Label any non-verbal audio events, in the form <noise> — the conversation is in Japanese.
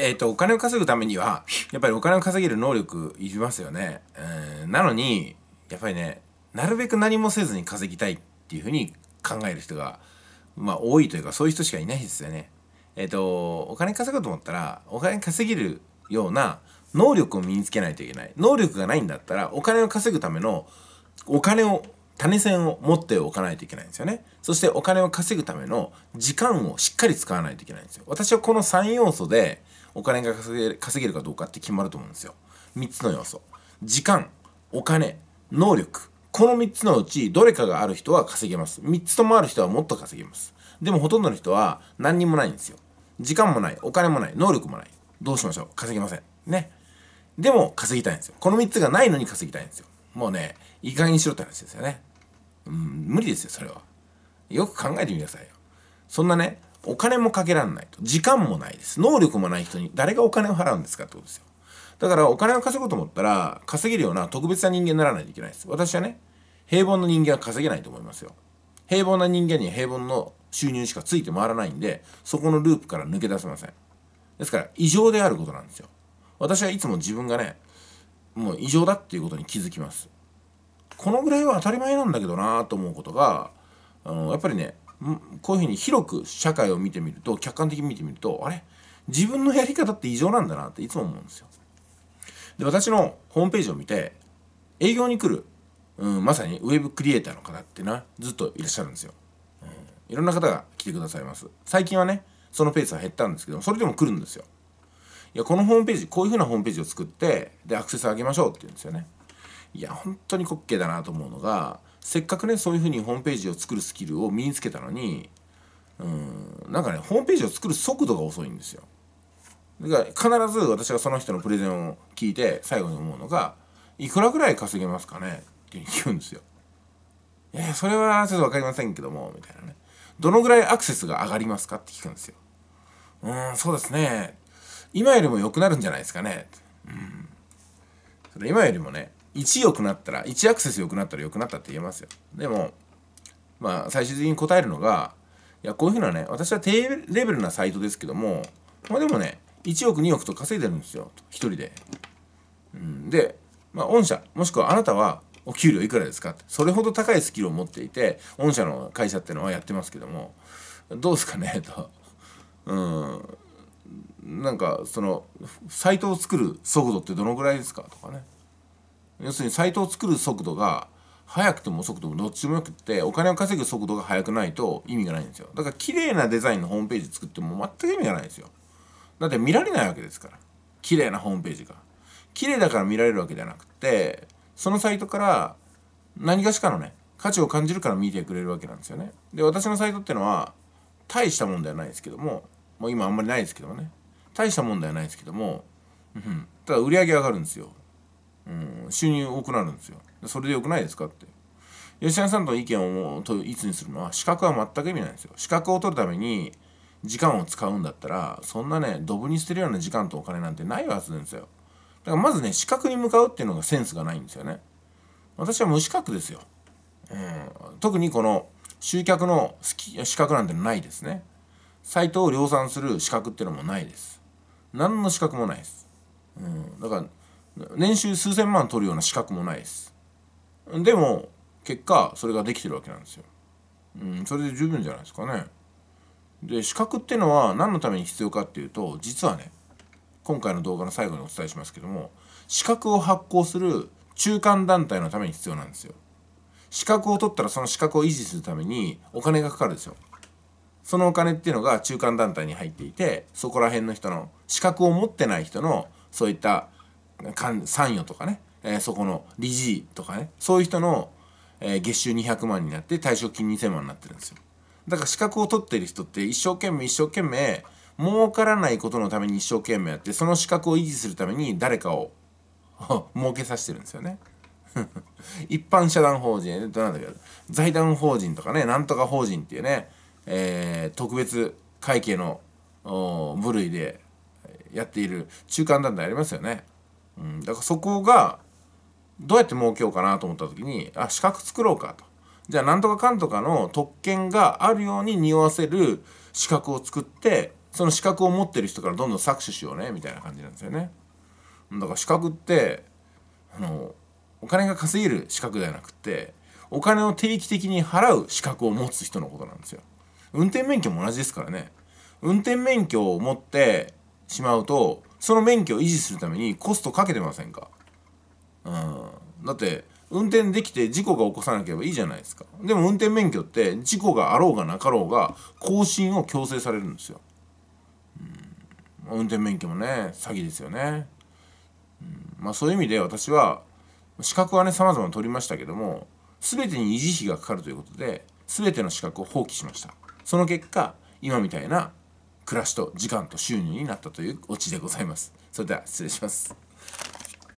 えっ、ー、と、お金を稼ぐためには、やっぱりお金を稼げる能力いりますよね。うん、なのに、やっぱりね、なるべく何もせずに稼ぎたいっていうふうに考える人が、まあ多いというか、そういう人しかいないですよね。えっ、ー、と、お金稼ぐと思ったら、お金稼げるような能力を身につけないといけない。能力がないんだったら、お金を稼ぐための、お金を種銭を持っておかないといけないんですよね。そしてお金を稼ぐための時間をしっかり使わないといけないんですよ。私はこの3要素でお金が稼げる稼げるかどうかって決まると思うんですよ。3つの要素。時間、お金、能力。この3つのうちどれかがある人は稼げます。3つともある人はもっと稼げます。でもほとんどの人は何にもないんですよ。時間もない、お金もない、能力もない。どうしましょう稼げません。ね。でも稼ぎたいんですよ。この3つがないのに稼ぎたいんですよ。もうね、意外にしろって話ですよね。うん、無理ですよ、それは。よく考えてみなさいよ。そんなね、お金もかけられないと。時間もないです。能力もない人に誰がお金を払うんですかってことですよ。だからお金を稼ごうと思ったら、稼げるような特別な人間にならないといけないです。私はね、平凡な人間は稼げないと思いますよ。平凡な人間に平凡の収入しかついて回らないんで、そこのループから抜け出せません。ですから、異常であることなんですよ。私はいつも自分がね、もう異常だっていうことに気づきます。このぐらいは当たり前なんだけどなと思うことが、あの、やっぱりね、こういうふうに広く社会を見てみると客観的に見てみるとあれ自分のやり方って異常なんだなっていつも思うんですよ。で私のホームページを見て営業に来る、うん、まさにウェブクリエイターの方ってなずっといらっしゃるんですよ、うん。いろんな方が来てくださいます。最近はねそのペースは減ったんですけどそれでも来るんですよ。いやこのホームページこういうふうなホームページを作ってでアクセス上げましょうって言うんですよね。いや本当に滑稽だなと思うのがせっかくねそういうふうにホームページを作るスキルを身につけたのにうんなんかねホームページを作る速度が遅いんですよだから必ず私がその人のプレゼンを聞いて最後に思うのが「いくらぐらい稼げますかね?」って聞くんですよ。いやそれはちょっと分かりませんけどもみたいなね。どのぐらいアクセスが上がりますかって聞くんですよ。うーんそうですね今よりも良くなるんじゃないですかね。うんそれ今よりもね1良くなったら1アクセス良くなったら良くなったって言えますよでもまあ最終的に答えるのがいやこういうふうなね私は低レベルなサイトですけどもまあでもね1億2億と稼いでるんですよ1人で、うん、でまあ御社もしくはあなたはお給料いくらですかってそれほど高いスキルを持っていて御社の会社ってのはやってますけどもどうですかねとうんなんかそのサイトを作る速度ってどのぐらいですかとかね要するにサイトを作る速度が速くても遅くてもどっちでもよくってお金を稼ぐ速度が速くないと意味がないんですよだから綺麗なデザインのホームページ作っても全く意味がないんですよだって見られないわけですから綺麗なホームページが綺麗だから見られるわけじゃなくてそのサイトから何がしかのね価値を感じるから見てくれるわけなんですよねで私のサイトってのは大したもんではないですけどももう今あんまりないですけどもね大したもんではないですけども、うん、ただ売り上げ上がるんですようん、収入多くなるんですよそれでよくないですかって吉田さんと意見をいつにするのは資格は全く意味ないんですよ資格を取るために時間を使うんだったらそんなねドブに捨てるような時間とお金なんてないはずなんですよだからまずね資格に向かうっていうのがセンスがないんですよね私は無資格ですよ、うん、特にこの集客の資格なんてないですねサイトを量産する資格っていうのもないです何の資格もないです、うん、だから年収数千万取るような資格もないですでも結果それができてるわけなんですよ、うん、それで十分じゃないですかねで資格ってのは何のために必要かっていうと実はね今回の動画の最後にお伝えしますけども資格を発行する中間団体のために必要なんですよ資格を取ったらその資格を維持するためにお金がかかるんですよそのお金っていうのが中間団体に入っていてそこら辺の人の資格を持ってない人のそういった参与とかね、えー、そこの理事とかねそういう人の、えー、月収200万になって退職金2000万になってるんですよだから資格を取ってる人って一生懸命一生懸命儲からないことのために一生懸命やってその資格を維持するために誰かを <laughs> 儲けさせてるんですよね <laughs> 一般社団法人なんだけど財団法人とかねなんとか法人っていうね、えー、特別会計の部類でやっている中間団体ありますよね。うん、だからそこがどうやって儲けようかなと思った時にあ資格作ろうかとじゃあなんとかかんとかの特権があるように匂わせる資格を作ってその資格を持ってる人からどんどん搾取しようねみたいな感じなんですよねだから資格ってあのお金が稼げる資格ではなくてお金を定期的に払う資格を持つ人のことなんですよ運転免許も同じですからね運転免許を持ってしまうとその免許を維持するためにコストかけてませんかうんだって運転できて事故が起こさなければいいじゃないですかでも運転免許って事故があろうがなかろうが更新を強制されるんですよ、うん、運転免許もね詐欺ですよね、うん、まあそういう意味で私は資格はね様々取りましたけども全てに維持費がかかるということで全ての資格を放棄しましたその結果今みたいな暮らしと時間と収入になったというオチでございます。それでは失礼します。